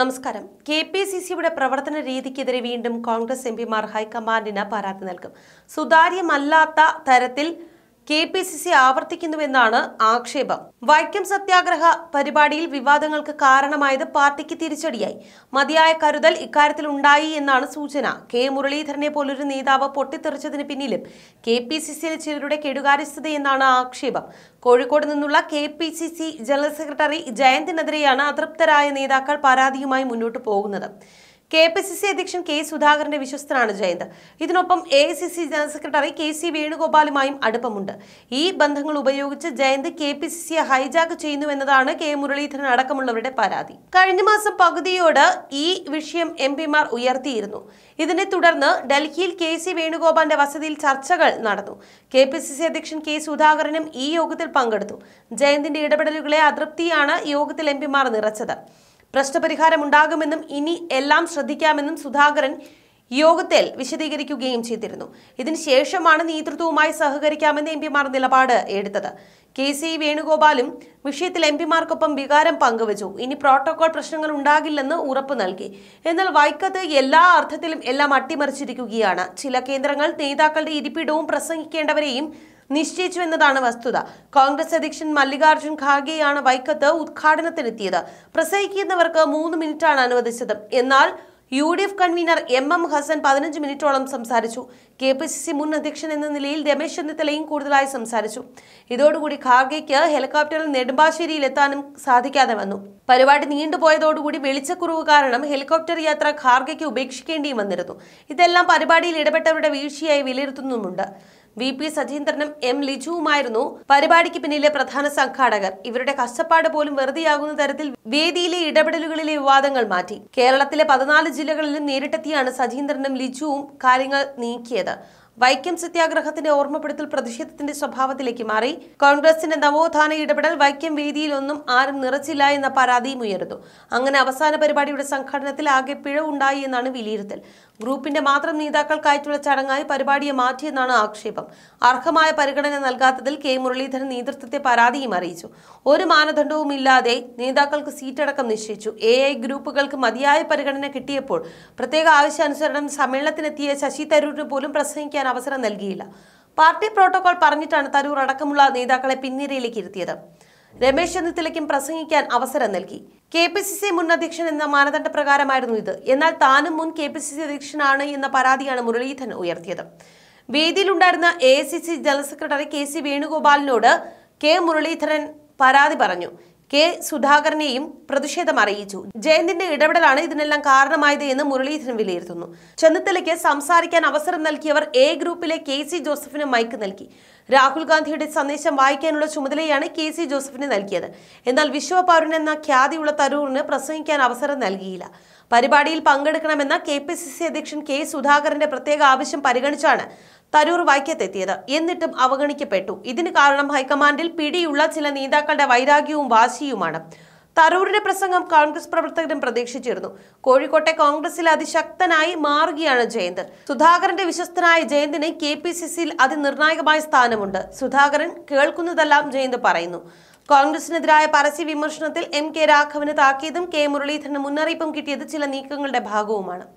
നമസ്കാരം K P C സിയുടെ പ്രവർത്തന രീതിക്കെതിരെ വീണ്ടും കോൺഗ്രസ് എം പിമാർ ഹൈക്കമാൻഡിന് പരാതി നൽകും സുതാര്യമല്ലാത്ത തരത്തിൽ കെ പി സി സി ആവർത്തിക്കുന്നുവെന്നാണ് ആക്ഷേപം വൈക്കം സത്യാഗ്രഹ പരിപാടിയിൽ വിവാദങ്ങൾക്ക് കാരണമായത് പാർട്ടിക്ക് തിരിച്ചടിയായി മതിയായ കരുതൽ ഇക്കാര്യത്തിൽ ഉണ്ടായി എന്നാണ് സൂചന കെ മുരളീധരനെ പോലൊരു നേതാവ് പൊട്ടിത്തെറിച്ചതിന് പിന്നിലും കെ പി സി സിയിലെ ചിലരുടെ എന്നാണ് ആക്ഷേപം കോഴിക്കോട് നിന്നുള്ള K P C C general secretary ജയന്തിനെതിരെയാണ് അതൃപ്തരായ നേതാക്കൾ പരാതിയുമായി മുന്നോട്ട് പോകുന്നത് കെ പി സി സി അധ്യക്ഷൻ കെ സുധാകരന്റെ വിശ്വസ്തനാണ് ജയന്ത് ഇതിനൊപ്പം A I C C general secretary K C വേണുഗോപാലുമായും അടുപ്പമുണ്ട് ഈ ബന്ധങ്ങൾ ഉപയോഗിച്ച് ജയന്ത് കെ പി സി സിയെ ഹൈജാക്ക് ചെയ്യുന്നുവെന്നതാണ് കെ മുരളീധരൻ അടക്കമുള്ളവരുടെ പരാതി കഴിഞ്ഞ മാസം പകുതിയോട് ഈ വിഷയം എം പിമാർ ഉയർത്തിയിരുന്നു ഇതിനെ തുടർന്ന് ഡൽഹിയിൽ കെ സി വേണുഗോപാലിന്റെ വസതിയിൽ ചർച്ചകൾ നടന്നു കെ പി സി സി അധ്യക്ഷൻ കെ സുധാകരനും ഈ യോഗത്തിൽ പങ്കെടുത്തു ജയന്തിന്റെ ഇടപെടലുകളെ അതൃപ്തിയാണ് യോഗത്തിൽ എം പിമാർ നിറച്ചത് പ്രശ്നപരിഹാരമുണ്ടാകുമെന്നും ഇനി എല്ലാം ശ്രദ്ധിക്കാമെന്നും സുധാകരൻ യോഗത്തിൽ വിശദീകരിക്കുകയും ചെയ്തിരുന്നു ഇതിനുശേഷമാണ് നേതൃത്വവുമായി സഹകരിക്കാമെന്ന് എം പിമാർ നിലപാട് എടുത്തത് കെ സി വേണുഗോപാലും വിഷയത്തിൽ എം പിമാർക്കൊപ്പം വികാരം പങ്കുവച്ചു ഇനി പ്രോട്ടോകോൾ പ്രശ്നങ്ങൾ ഉണ്ടാകില്ലെന്ന് ഉറപ്പ് നൽകി എന്നാൽ വൈക്കത്ത് എല്ലാ അർത്ഥത്തിലും എല്ലാം അട്ടിമറിച്ചിരിക്കുകയാണ് ചില കേന്ദ്രങ്ങൾ നേതാക്കളുടെ ഇരിപ്പിടവും പ്രസംഗിക്കേണ്ടവരെയും നിശ്ചയിച്ചു എന്നതാണ് വസ്തുത കോൺഗ്രസ് അധ്യക്ഷൻ മല്ലികാർജ്ജുൻ ഖാർഗെയാണ് വൈക്കത്ത് ഉദ്ഘാടനത്തിനെത്തിയത് പ്രസംഗിക്കുന്നവർക്ക് മൂന്ന് മിനിറ്റാണ് അനുവദിച്ചത് എന്നാൽ U D F convener M M Hassan പതിനഞ്ച് മിനിറ്റോളം സംസാരിച്ചു കെ പി സി സി മുൻ അധ്യക്ഷൻ എന്ന നിലയിൽ രമേശ് ചെന്നിത്തലയും കൂടുതലായി സംസാരിച്ചു ഇതോടുകൂടി ഖാർഗയ്ക്ക് ഹെലികോപ്റ്ററിൽ നെടുമ്പാശ്ശേരിയിൽ എത്താനും സാധിക്കാതെ വന്നു പരിപാടി നീണ്ടുപോയതോടുകൂടി വെളിച്ചക്കുറവ് കാരണം ഹെലികോപ്റ്റർ യാത്ര ഖാർഗയ്ക്ക് ഉപേക്ഷിക്കേണ്ടിയും വന്നിരുന്നു ഇതെല്ലാം പരിപാടിയിൽ ഇടപെട്ടവരുടെ വീഴ്ചയായി വിലയിരുത്തുന്നുമുണ്ട് വി പി സജീന്ദ്രനും എം ലിജുവുമായിരുന്നു പരിപാടിക്ക് പിന്നിലെ പ്രധാന സംഘാടകർ ഇവരുടെ കഷ്ടപ്പാട് പോലും വെറുതെയാകുന്ന തരത്തിൽ വേദിയിലെ ഇടപെടലുകളിലെ വിവാദങ്ങൾ മാറ്റി കേരളത്തിലെ പതിനാല് ജില്ലകളിലും നേരിട്ടെത്തിയാണ് സജീന്ദ്രനും ലിജുവും കാര്യങ്ങൾ നീക്കിയത് വൈക്കം സത്യാഗ്രഹത്തിന്റെ ഓർമ്മപ്പെടുത്തൽ പ്രതിഷേധത്തിന്റെ സ്വഭാവത്തിലേക്ക് മാറി കോൺഗ്രസിന്റെ നവോത്ഥാന ഇടപെടൽ വൈക്കം വേദിയിലൊന്നും ആരും നിറച്ചില്ല എന്ന പരാതിയും ഉയർന്നു അങ്ങനെ അവസാന പരിപാടിയുടെ സംഘടനത്തിൽ ആകെ പിഴവുണ്ടായി എന്നാണ് വിലയിരുത്തൽ ഗ്രൂപ്പിന്റെ മാത്രം അയച്ചുള്ള ചടങ്ങായി പരിപാടിയെ മാറ്റിയെന്നാണ് ആക്ഷേപം അർഹമായ പരിഗണന നൽകാത്തതിൽ കെ മുരളീധരൻ നേതൃത്വത്തെ പരാതിയും അറിയിച്ചു ഒരു മാനദണ്ഡവും ഇല്ലാതെ നേതാക്കൾക്ക് സീറ്റടക്കം നിശ്ചയിച്ചു എ ഐ ഗ്രൂപ്പുകൾക്ക് മതിയായ പരിഗണന കിട്ടിയപ്പോൾ പ്രത്യേക ആവശ്യാനുസരണം സമ്മേളനത്തിനെത്തിയ ശശി തരൂരിന് പോലും പ്രസംഗിക്കാൻ അവസരം നൽകിയില്ല പാർട്ടി പ്രോട്ടോകോൾ പറഞ്ഞിട്ടാണ് തരൂർ അടക്കമുള്ള നേതാക്കളെ പിൻനിരയിലേക്ക് ഇരുത്തിയത് രമേശ് ചെന്നിത്തലയ്ക്കും പ്രസംഗിക്കാൻ അവസരം നൽകി കെ പി സി സി മുൻ അധ്യക്ഷൻ എന്ന മാനദണ്ഡ പ്രകാരമായിരുന്നു ഇത് എന്നാൽ താനും മുൻ കെ പി സി സി അധ്യക്ഷനാണ് എന്ന പരാതിയാണ് മുരളീധരൻ ഉയർത്തിയത് വേദിയിലുണ്ടായിരുന്ന A C C general secretary K C വേണുഗോപാലിനോട് കെ മുരളീധരൻ പരാതി പറഞ്ഞു കെ സുധാകരനെയും പ്രതിഷേധം അറിയിച്ചു ജയന്തിന്റെ ഇടപെടലാണ് ഇതിനെല്ലാം കാരണമായത് എന്ന് മുരളീധരൻ വിലയിരുത്തുന്നു ചെന്നിത്തലയ്ക്ക് സംസാരിക്കാൻ അവസരം നൽകിയവർ എ ഗ്രൂപ്പിലെ കെ സി ജോസഫിന് മൈക്ക് നൽകി രാഹുൽ ഗാന്ധിയുടെ സന്ദേശം വായിക്കാനുള്ള ചുമതലയാണ് കെ സി ജോസഫിന് നൽകിയത് എന്നാൽ വിശ്വപൗരൻ എന്ന ഖ്യാതിയുള്ള തരൂറിന് പ്രസംഗിക്കാൻ അവസരം നൽകിയില്ല പരിപാടിയിൽ പങ്കെടുക്കണമെന്ന കെ പി സി സി അധ്യക്ഷൻ കെ സുധാകരന്റെ പ്രത്യേക ആവശ്യം പരിഗണിച്ചാണ് തരൂർ വൈക്കത്തെത്തിയത് എന്നിട്ടും അവഗണിക്കപ്പെട്ടു ഇതിന് കാരണം ഹൈക്കമാൻഡിൽ പിടിയുള്ള ചില നേതാക്കളുടെ വൈരാഗ്യവും വാശിയുമാണ് തരൂരിന്റെ പ്രസംഗം കോൺഗ്രസ് പ്രവർത്തകരും പ്രതീക്ഷിച്ചിരുന്നു കോഴിക്കോട്ടെ കോൺഗ്രസിൽ അതിശക്തനായി മാറുകയാണ് ജയന്ത് സുധാകരന്റെ വിശ്വസ്തനായ ജയന്തിന് കെ പി സി സിയിൽ അതിനിർണായകമായ സ്ഥാനമുണ്ട് സുധാകരൻ കേൾക്കുന്നതെല്ലാം ജയന്ത് പറയുന്നു കോൺഗ്രസിനെതിരായ പരസ്യ വിമർശനത്തിൽ എം കെ രാഘവന് താക്കീതും കെ മുരളീധരന് മുന്നറിയിപ്പും കിട്ടിയത് ചില നീക്കങ്ങളുടെ ഭാഗവുമാണ്